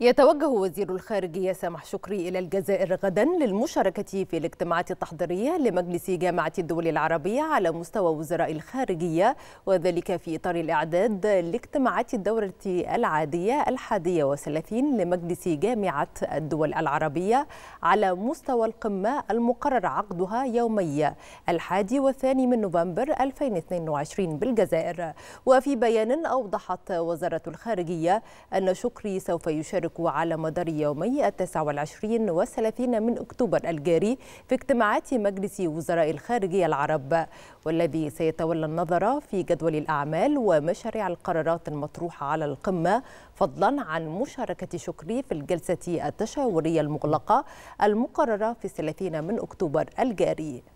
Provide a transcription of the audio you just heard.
يتوجه وزير الخارجية سامح شكري إلى الجزائر غدا للمشاركة في الاجتماعات التحضيرية لمجلس جامعة الدول العربية على مستوى وزراء الخارجية وذلك في إطار الإعداد لاجتماعات الدورة العادية الحادية وثلاثين لمجلس جامعة الدول العربية على مستوى القمة المقرر عقدها يومي الحادي والثاني من نوفمبر 2022 بالجزائر وفي بيان أوضحت وزارة الخارجية أن شكري سوف يشارك يشارك على مدار يومي التاسع والعشرين والثلاثين من أكتوبر الجاري في اجتماعات مجلس وزراء الخارجية العرب والذي سيتولى النظر في جدول الأعمال ومشاريع القرارات المطروحة على القمة فضلا عن مشاركة شكري في الجلسة التشاورية المغلقة المقررة في الثلاثين من أكتوبر الجاري